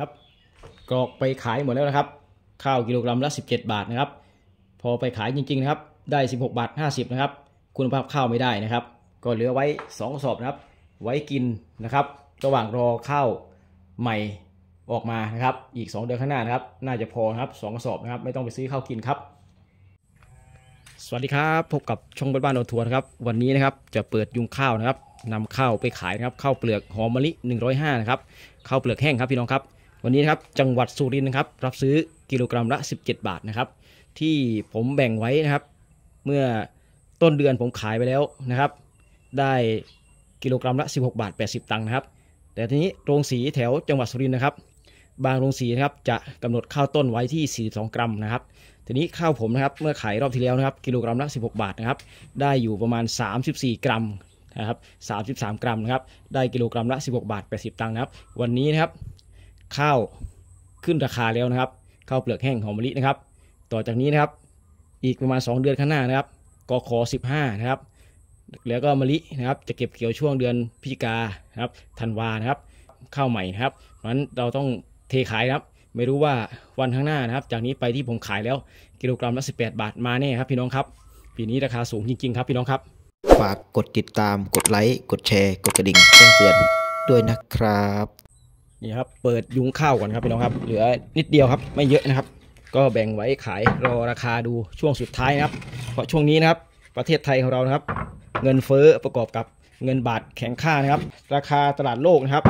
ครับกรอกไปขายหมดแล้วนะครับข้าวกิโลกรัมละ17 บาทนะครับพอไปขายจริงๆนะครับ ได้ 16 บาท 50นะครับ คุณภาพข้าวไม่ได้นะครับก็เหลือไว้ 2 สอบนะครับไว้กินนะครับระหว่างรอข้าวใหม่ออกมานะครับ อีก 2 เดือนข้างหน้านะครับน่าจะพอครับสองสอบนะครับไม่ต้องไปซื้อข้าวกินครับ สวัสดีครับพบกับช่องบ้านๆโอทัวร์ครับวันนี้นะครับจะเปิดยุงข้าวนะครับนำข้าวไปขายนะครับข้าวเปลือกหอมมะลิ105นะครับข้าวเปลือกแห้งครับพี่น้องครับวันนี้นะครับจังหวัดสุรินทร์นะครับรับซื้อกิโลกรัมละ 17 บาทนะครับ ที่ผมแบ่งไว้นะครับ เมื่อต้นเดือนผมขายไปแล้วนะครับ ได้กิโลกรัมละ 16 บาท 80ตังค์นะครับ แต่ทีนี้โรงสีแถวจังหวัดสุรินทร์นะครับ บางโรงสีนะครับจะกำหนดข้าวต้นไว้ที่ 42 กรัมนะครับทีนี้ข้าวผมนะครับเมื่อขายรอบที่แล้วนะครับ กิโลกรัมละ 16 บาทนะครับ ได้อยู่ประมาณ 34 กรัมนะครับ33 กรัมนะครับได้กิโลกรัมละ 16 บาท 80ตังค์นะครับ วันนี้นะครับข้าวขึ้นราคาแล้วนะครับข้าวเปลือกแห้งหอมมะลินะครับ ต่อจากนี้นะครับ อีกประมาณ 2 เดือนข้างหน้านะครับกอคอ15นะครับแล้วก็มะลินะครับ จะเก็บเกี่ยวช่วงเดือนพฤศจิกานะครับธันวานะครับข้าวใหม่นะครับ เพราะนั้นเราต้องเทขายนะครับ ไม่รู้ว่าวันข้างหน้านะครับ จากนี้ไปที่ผมขายแล้วกิโลกรัมละ18 บาทมาแน่ครับ พี่น้องครับปีนี้ราคาสูงจริงๆ ครับ พี่น้องครับฝากกดติดตามกดไลค์กดแชร์กดกระดิ่งแจ้งเตือนด้วยนะครับนี่ครับเปิดยุงข้าวก่อนครับพี่น้องครับ เหลือนิดเดียวครับไม่เยอะนะครับ ก็แบ่งไว้ขายรอราคาดูช่วงสุดท้ายนะครับ เพราะช่วงนี้นะครับ ประเทศไทยของเรานะครับ เงินเฟ้อประกอบกับเงินบาทแข็งค่านะครับ ราคาตลาดโลกนะครับ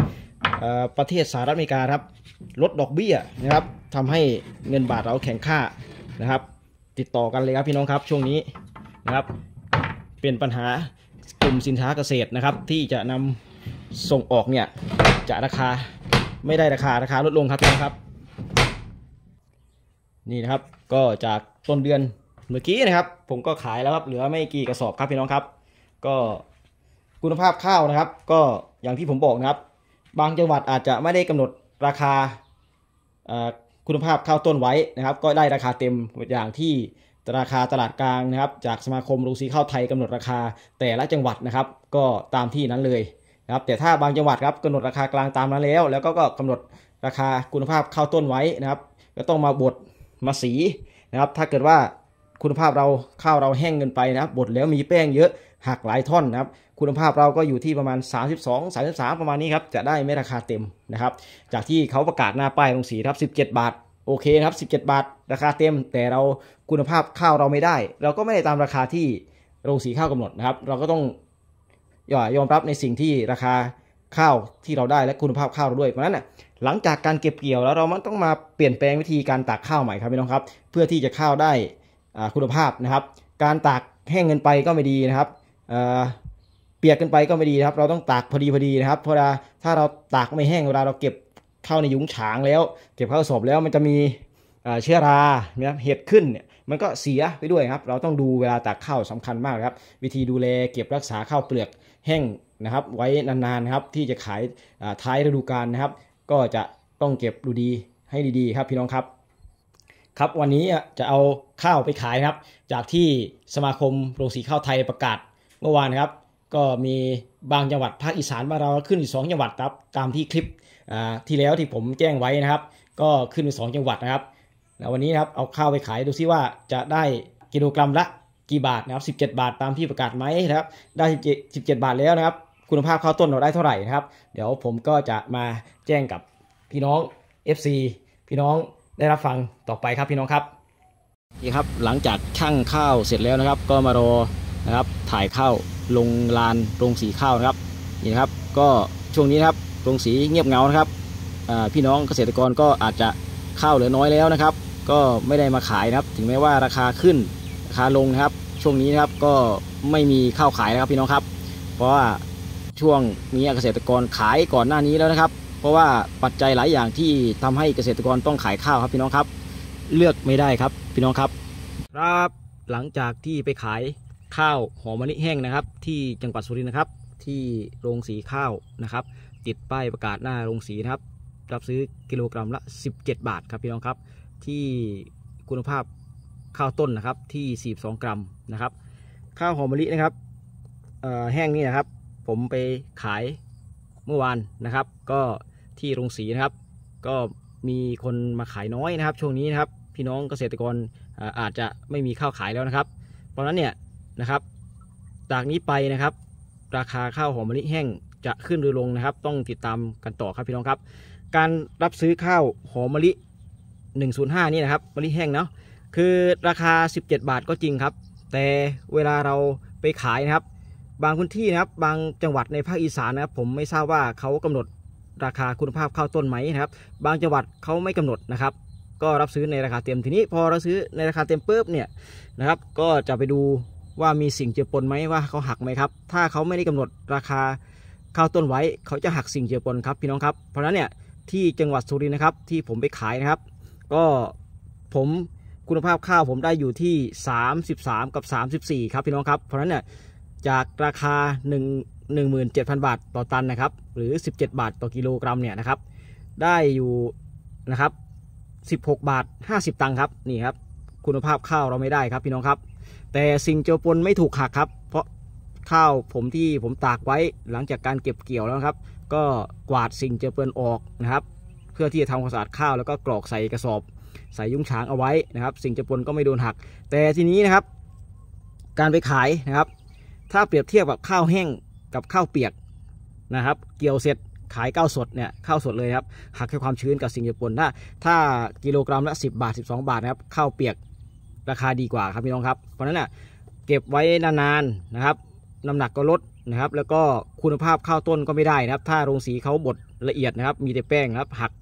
ประเทศสหรัฐอเมริกาครับลดดอกเบี้ยนะครับทำให้เงินบาทเราแข็งค่านะครับ ติดต่อกันเลยครับพี่น้องครับช่วงนี้นะครับเป็นปัญหากลุ่มสินค้าเกษตรนะครับ ที่จะนำส่งออกเนี่ยจะราคาไม่ได้ราคาราคาลดลงครับพ่นอครับ นี่นะครับก็จากต้นเดือนเมื่อกี้นะครับ ผมก็ขายแล้วครับเหลือไม่กี่กระสอบครับพี่น้องครับ ก็คุณภาพข้าวนะครับ ก็อย่างที่ผมบอกนะครับ บางจังหวัดอาจจะไม่ได้กำหนดราคาคุณภาพข้าวต้นไว้นะครับ ก็ได้ราคาเต็มอย่างที่ราคาตลาดกลางนะครับ จากสมาคมโรงสีข้าวไทย กำหนดราคาแต่ละจังหวัดนะครับ ก็ตามที่นั้นเลยครับแต่ถ้าบางจังหวัดครับกำหนดราคากลางตามนั้นแล้ว แล้วก็ก็กำหนดราคาคุณภาพข้าวต้นไว้นะครับก็ต้องมาบดมาสีนะครับถ้าเกิดว่าคุณภาพเราข้าวเราแห้งเกินไปนะครับบดแล้วมีแป้งเยอะหักหลายท่อนนะครับคุณภาพเราก็อยู่ที่ประมาณ 32 33ประมาณนี้ครับจะได้ไม่ราคาเต็มนะครับจากที่เขาประกาศหน้าป้ายลงสีครับ17 บาทโอเคครับ17 บาท ราคาเต็ม แต่เราคุณภาพข้าวเราไม่ได้ เราก็ไม่ได้ตามราคาที่โรงสีข้าวกำหนดนะครับเราก็ต้องยอมรับในสิ่งที่ราคาข้าวที่เราได้และคุณภาพข้าวเราด้วย เพราะนั้นน่ะหลังจากการเก็บเกี่ยวแล้วเรามันต้องมาเปลี่ยนแปลงวิธีการตากข้าวใหม่ครับพี่น้องครับ เพื่อที่จะข้าวได้คุณภาพนะครับการตากแห้งเงินไปก็ไม่ดีนะครับเปียกเกินไปก็ไม่ดีนะครับเราต้องตากพอดีพอดีนะครับเพราะถ้าเราตากไม่แห้งเวลาเราเก็บข้าวในยุ้งฉางแล้ว เก็บข้าวศพแล้วมันจะมีเชื้อราเนี่ยเห็ดขึ้นเนี่ยมันก็เสียไปด้วยครับเราต้องดูเวลาตากข้าวสำคัญมากครับวิธีดูแลเก็บรักษาข้าวเปลือกแห้งนะครับไว้นานๆครับที่จะขายท้ายฤดูกาลนะครับ ก็จะต้องเก็บดูดีให้ดีๆครับพี่น้องครับ ครับวันนี้จะเอาข้าวไปขายครับ จากที่สมาคมโรงสีข้าวไทยประกาศเมื่อวานครับก็มีบางจังหวัดภาคอีสานบ้านเราขึ้นอีกสองจังหวัดครับตามที่คลิปที่แล้วที่ผมแจ้งไว้นะครับ ก็ขึ้นไป็สองจังหวัดนะครับแล้ววันนี้นะครับเอาข้าวไปขายดูซิว่าจะได้กิโลกรัมละกี่บาทนะครับ 17 บาทตามที่ประกาศไหมนะครับ ได้ 17 17 บาทแล้วนะครับ คุณภาพข้าวต้นเราได้เท่าไหร่นะครับ เดี๋ยวผมก็จะมาแจ้งกับพี่น้อง FC พี่น้องได้รับฟังต่อไปครับพี่น้องครับนี่ครับ หลังจากช่างข้าวเสร็จแล้วนะครับ ก็มารอนะครับถ่ายข้าวลงลานรงสีข้าวนะครับนี่นะครับก็ช่วงนี้นครับรงสีเงียบเงานะครับ พี่น้องเกษตรกรก็อาจจะข้าวเหลือน้อยแล้วนะครับ ก็ไม่ได้มาขายนะครับถึงแม้ว่าราคาขึ้นขาลงนะครับช่วงนี้นะครับก็ไม่มีข้าวขายนะครับพี่น้องครับเพราะว่าช่วงนี้เกษตรกรขายก่อนหน้านี้แล้วนะครับ เพราะว่าปัจจัยหลายอย่างที่ทำให้เกษตรกรต้องขายข้าวครับพี่น้องครับเลือกไม่ได้ครับพี่น้องครับครับหลังจากที่ไปขายข้าวหอมมะลิแห้งนะครับ ที่จังหวัดสุรินทร์นะครับที่โรงสีข้าวนะครับ ติดป้ายประกาศหน้าโรงสีนะครับรับซื้อกิโลกรัมละ 17 บาทครับพี่น้องครับที่คุณภาพข้าวต้นนะครับที่ 42 กรัมนะครับข้าวหอมมะลินะครับแห้งนี่นะครับ ผมไปขายเมื่อวานนะครับ ก็ที่โรงสีนะครับ ก็มีคนมาขายน้อยนะครับ ช่วงนี้นะครับพี่น้องเกษตรกรอาจจะไม่มีข้าวขายแล้วนะครับ เพราะนั้นเนี่ยนะครับจากนี้ไปนะครับ ราคาข้าวหอมมะลิแห้งจะขึ้นหรือลงนะครับ ต้องติดตามกันต่อครับพี่น้องครับการรับซื้อข้าวหอมมะลิ 105นี่นะครับมะลิแห้งเนาะคือราคา 17 บาทก็จริงครับ แต่เวลาเราไปขายนะครับ บางพื้นที่นะครับบางจังหวัดในภาคอีสานนะครับผมไม่ทราบว่าเขากำหนดราคาคุณภาพข้าวต้นไหมนะครับ บางจังหวัดเขาไม่กำหนดนะครับ ก็รับซื้อในราคาเต็มทีนี้ พอเราซื้อในราคาเต็มปุ๊บเนี่ยนะครับ ก็จะไปดูว่ามีสิ่งเจือปนไหมว่าเขาหักไหมครับ ถ้าเขาไม่ได้กำหนด ราคาข้าวต้นไว้เขาจะหักสิ่งเจือปนครับพี่น้องครับเพราะนั้นเนี่ยที่จังหวัดสุรินทร์นะครับที่ผมไปขายนะครับ ก็ผมคุณภาพข้าวผมได้อยู่ที่ 33 กับ 34ครับพี่น้องครับเพราะนั้นเนี่ยจากราคา 1 17,000 บาทต่อตันนะครับหรือ 17 บาทต่อกิโลกรัมเนี่ยนะครับได้อยู่นะครับ16 บาท 50 ตังค์ครับนี่ครับ คุณภาพข้าวเราไม่ได้ครับพี่น้องครับแต่สิ่งเจอปนไม่ถูกหักครับเพราะข้าวผมที่ผมตากไว้หลังจากการเก็บเกี่ยวแล้วครับ ก็กวาดสิ่งเจือปนออกนะครับเพื่อที่จะทำความสะอาดข้าวแล้วก็กรอกใส่กระสอบใส่ยุ้งฉางเอาไว้นะครับสิ่งจะปนก็ไม่โดนหัก แต่ทีนี้นะครับ การไปขายนะครับถ้าเปรียบเทียบกับข้าวแห้งกับข้าวเปียกนะครับเกี่ยวเสร็จขายข้าวสดเนี่ยข้าวสดเลยครับหักแค่ความชื้นกับสิ่งจะปนถ้าถ้ากิโลกรัมละ10 บาท 12 บาทนะครับข้าวเปียกราคาดีกว่าครับพี่น้องครับเพราะนั้นน่ะเก็บไว้นานๆนะครับน้ำหนักก็ลดนะครับ แล้วก็คุณภาพข้าวต้นก็ไม่ได้นะครับ ถ้าโรงสีเขาบดละเอียดนะครับมีแต่แป้งนะครับหัก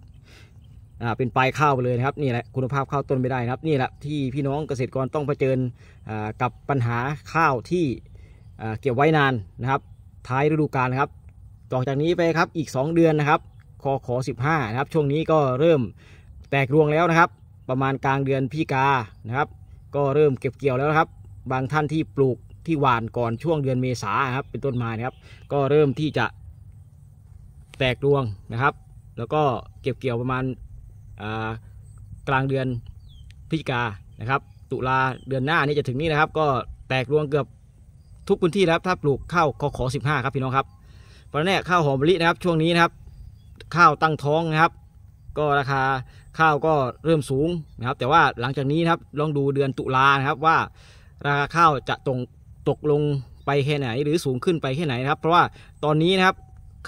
อ่าเป็นปลายข้าวไปเลยนะครับนี่แหละคุณภาพข้าวต้นไม่ได้นะครับนี่แหละที่พี่น้องเกษตรกรต้องเผชิญอ่ากับปัญหาข้าวที่อ่าเก็บไว้นานนะครับ ท้ายฤดูกาลนะครับ ต่อจากนี้ไปครับอีก 2 เดือนนะครับคอขอ15นะครับช่วงนี้ก็เริ่มแตกรวงแล้วนะครับ ประมาณกลางเดือนพี่กานะครับ ก็เริ่มเก็บเกี่ยวแล้วครับ บางท่านที่ปลูกที่หวานก่อนช่วงเดือนเมษาครับเป็นต้นมานะครับ ก็เริ่มที่จะแตกรวงนะครับ แล้วก็เก็บเกี่ยวประมาณกลางเดือนพฤศจิกา นะครับ ตุลาเดือนหน้านี่จะถึงนี่นะครับ ก็แตกรวงเกือบทุกพื้นที่นะครับ ถ้าปลูกข้าวคอขอ้าครับพี่น้องครับ เพราะนี่ข้าวหอมมะลินะครับ ช่วงนี้นะครับ ข้าวตั้งท้องนะครับ ก็ราคาข้าวก็เริ่มสูงนะครับ แต่ว่าหลังจากนี้นะครับลองดูเดือนตุลานะครับว่า ราคาข้าวจะตรงตกลงไปแค่ไหน หรือสูงขึ้นไปแค่ไหนนะครับ เพราะว่าตอนนี้นะครับ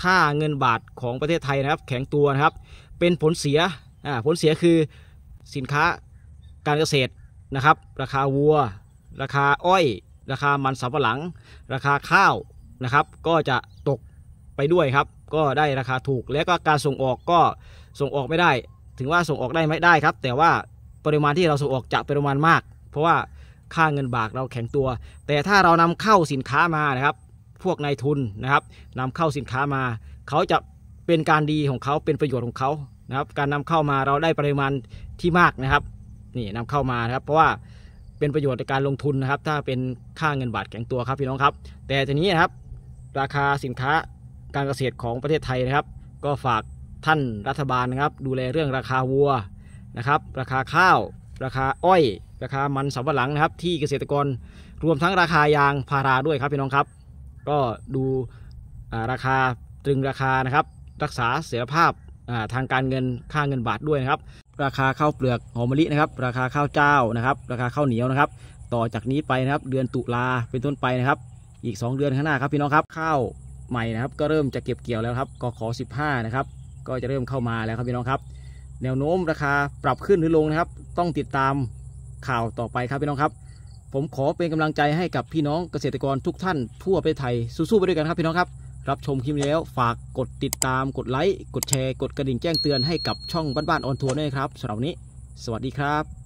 ค่าเงินบาทของประเทศไทยนะครับแข็งตัวนะครับ เป็นผลเสียผลเสียคือสินค้าการเกษตรนะครับ ราคาวัว ราคาอ้อย ราคามันสำปะหลัง ราคาข้าวนะครับ ก็จะตกไปด้วยครับ ก็ได้ราคาถูกแล้วก็การส่งออกก็ส่งออกไม่ได้ ถึงว่าส่งออกได้ไม่ได้ครับ แต่ว่าปริมาณที่เราส่งออกจะปริมาณมาก เพราะว่าค่าเงินบาทเราแข็งตัว แต่ถ้าเรานำเข้าสินค้ามานะครับ พวกนายทุนนะครับนำเข้าสินค้ามา เขาจะเป็นการดีของเขาเป็นประโยชน์ของเขานะครับการนำเข้ามาเราได้ปริมาณที่มากนะครับนี่นำเข้ามานะครับ เพราะว่าเป็นประโยชน์ในการลงทุนนะครับ ถ้าเป็นค่าเงินบาทแข็งตัวครับพี่น้องครับ แต่ทีนี้นะครับ ราคาสินค้าการเกษตรของประเทศไทยนะครับ ก็ฝากท่านรัฐบาลนะครับ ดูแลเรื่องราคาวัวนะครับ ราคาข้าว ราคาอ้อย ราคามันสำปะหลังนะครับ ที่เกษตรกรรวมทั้งราคายางพาราด้วยครับพี่น้องครับก็ดูราคาตรึงราคานะครับรักษาเสถียรภาพทางการเงินค่าเงินบาทด้วยนะครับ ราคาข้าวเปลือกหอมมะลินะครับราคาข้าวเจ้านะครับ ราคาข้าวเหนียวนะครับ ต่อจากนี้ไปนะครับเดือนตุลาเป็นต้นไปนะครับอีก 2 เดือนข้างหน้าครับพี่น้องครับข้าวใหม่นะครับก็เริ่มจะเก็บเกี่ยวแล้วครับกขอ 15นะครับก็จะเริ่มเข้ามาแล้วครับพี่น้องครับ แนวโน้มราคาปรับขึ้นหรือลงนะครับ ต้องติดตามข่าวต่อไปครับพี่น้องครับผมขอเป็นกำลังใจให้กับพี่น้องเกษตรกรทุกท่าน ทั่วประเทศไทยสู้ๆไปด้วยกันครับพี่น้องครับรับชมคลิปแล้ว ฝากกดติดตาม กดไลค์ กดแชร์ กดกระดิ่งแจ้งเตือนให้กับช่องบ้านๆออนทัวร์ด้วยครับสำหรับนี้ สวัสดีครับ